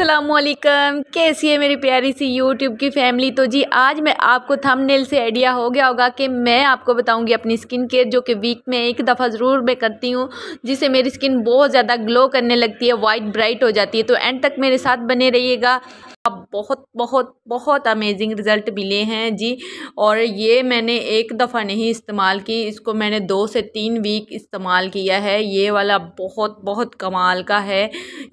असलकम कैसी है मेरी प्यारी सी यूट्यूब की फैमिली तो जी आज मैं आपको थंबनेल से आइडिया हो गया होगा कि मैं आपको बताऊंगी अपनी स्किन केयर जो कि वीक में एक दफ़ा ज़रूर मैं करती हूँ जिससे मेरी स्किन बहुत ज़्यादा ग्लो करने लगती है वाइट ब्राइट हो जाती है तो एंड तक मेरे साथ बने रहिएगा आप बहुत बहुत बहुत अमेजिंग रिज़ल्ट मिले हैं जी और ये मैंने एक दफ़ा नहीं इस्तेमाल की इसको मैंने दो से तीन वीक इस्तेमाल किया है ये वाला बहुत बहुत कमाल का है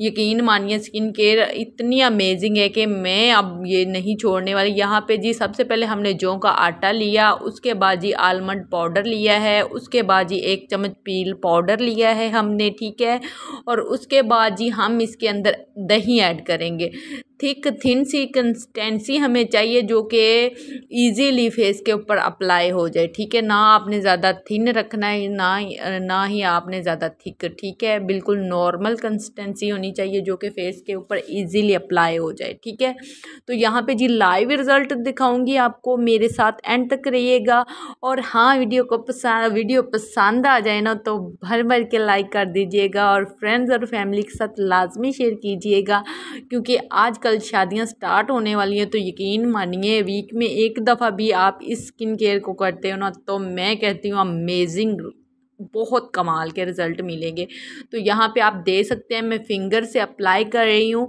यकीन मानिए स्किन केयर इतनी अमेजिंग है कि मैं अब ये नहीं छोड़ने वाली यहाँ पे जी सबसे पहले हमने जौ का आटा लिया उसके बाद जी आलमंड पाउडर लिया है उसके बाद जी एक चम्मच पील पाउडर लिया है हमने ठीक है और उसके बाद जी हम इसके अंदर दही ऐड करेंगे थिक थिन सी कंसिस्टेंसी हमें चाहिए जो कि ईजीली फेस के ऊपर अप्लाई हो जाए ठीक है ना आपने ज़्यादा थिन रखना है ना ना ही आपने ज़्यादा थिक ठीक है बिल्कुल नॉर्मल कंसिस्टेंसी होनी चाहिए जो कि फेस के ऊपर ईजीली अप्लाई हो जाए ठीक है तो यहाँ पे जी लाइव रिज़ल्ट दिखाऊंगी आपको मेरे साथ एंड तक रहिएगा और हाँ वीडियो को पसंद वीडियो पसंद आ जाए ना तो भर भर के लाइक कर दीजिएगा और फ्रेंड्स और फैमिली के साथ लाजमी शेयर कीजिएगा क्योंकि आजकल शादियाँ स्टार्ट होने वाली है तो यकीन मानिए वीक में एक दफ़ा भी आप इस स्किन केयर को करते हो ना तो मैं कहती हूँ अमेजिंग बहुत कमाल के रिज़ल्ट मिलेंगे तो यहाँ पे आप दे सकते हैं मैं फिंगर से अप्लाई कर रही हूँ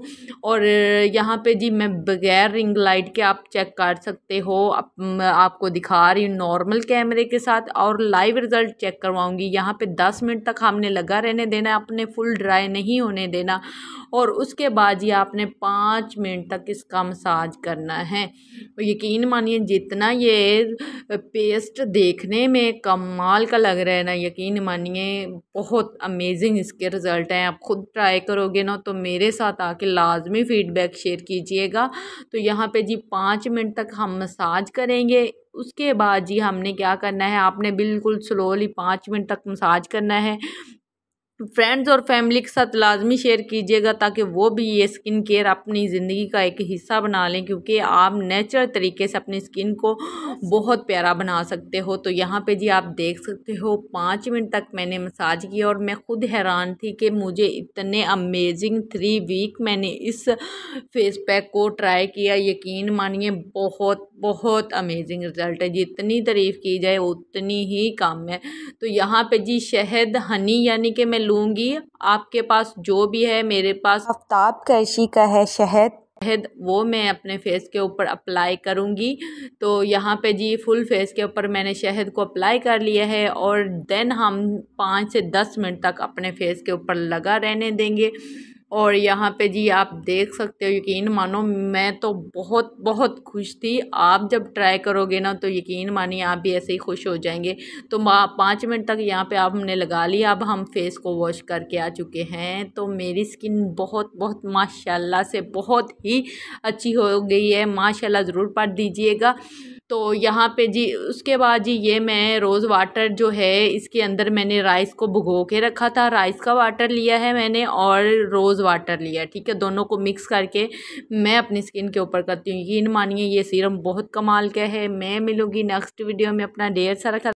और यहाँ पे जी मैं बग़ैर रिंग लाइट के आप चेक कर सकते हो आप, आपको दिखा रही हूँ नॉर्मल कैमरे के साथ और लाइव रिज़ल्ट चेक करवाऊँगी यहाँ पे दस मिनट तक हमने लगा रहने देना अपने फुल ड्राई नहीं होने देना और उसके बाद ये आपने पाँच मिनट तक इसका मसाज करना है और यकीन मानिए जितना ये पेस्ट देखने में कमाल का लग रहा है ना यकीन यकीन मानिए बहुत अमेजिंग इसके रिज़ल्ट हैं आप ख़ुद ट्राई करोगे ना तो मेरे साथ आके लाजमी फ़ीडबैक शेयर कीजिएगा तो यहाँ पे जी पाँच मिनट तक हम मसाज करेंगे उसके बाद जी हमने क्या करना है आपने बिल्कुल स्लोली पाँच मिनट तक मसाज करना है फ्रेंड्स और फैमिली के साथ लाजमी शेयर कीजिएगा ताकि वो भी ये स्किन केयर अपनी ज़िंदगी का एक हिस्सा बना लें क्योंकि आप नेचुरल तरीके से अपनी स्किन को बहुत प्यारा बना सकते हो तो यहाँ पे जी आप देख सकते हो पाँच मिनट तक मैंने मसाज किया और मैं ख़ुद हैरान थी कि मुझे इतने अमेजिंग थ्री वीक मैंने इस फेस पैक को ट्राई किया यकीन मानिए बहुत बहुत अमेजिंग रिज़ल्ट है जितनी तारीफ़ की जाए उतनी ही कम है तो यहाँ पर जी शहद हनी यानी कि मैं लूंगी आपके पास जो भी है मेरे पास आफ्ताब कैशी का है शहद शहद वो मैं अपने फेस के ऊपर अप्लाई करूँगी तो यहाँ पे जी फुल फेस के ऊपर मैंने शहद को अप्लाई कर लिया है और देन हम पाँच से दस मिनट तक अपने फेस के ऊपर लगा रहने देंगे और यहाँ पे जी आप देख सकते हो यकीन मानो मैं तो बहुत बहुत खुश थी आप जब ट्राई करोगे ना तो यकीन मानिए आप भी ऐसे ही खुश हो जाएंगे तो पाँच मिनट तक यहाँ पे आप हमने लगा लिया अब हम फेस को वॉश करके आ चुके हैं तो मेरी स्किन बहुत बहुत माशाल्लाह से बहुत ही अच्छी हो गई है माशाल्लाह ज़रूर पढ़ दीजिएगा तो यहाँ पे जी उसके बाद जी ये मैं रोज़ वाटर जो है इसके अंदर मैंने राइस को भुगो के रखा था राइस का वाटर लिया है मैंने और रोज़ वाटर लिया ठीक है दोनों को मिक्स करके मैं अपनी स्किन के ऊपर करती हूँ यकीन मानिए ये सीरम बहुत कमाल का है मैं मिलूँगी नेक्स्ट वीडियो में अपना ढेर सारा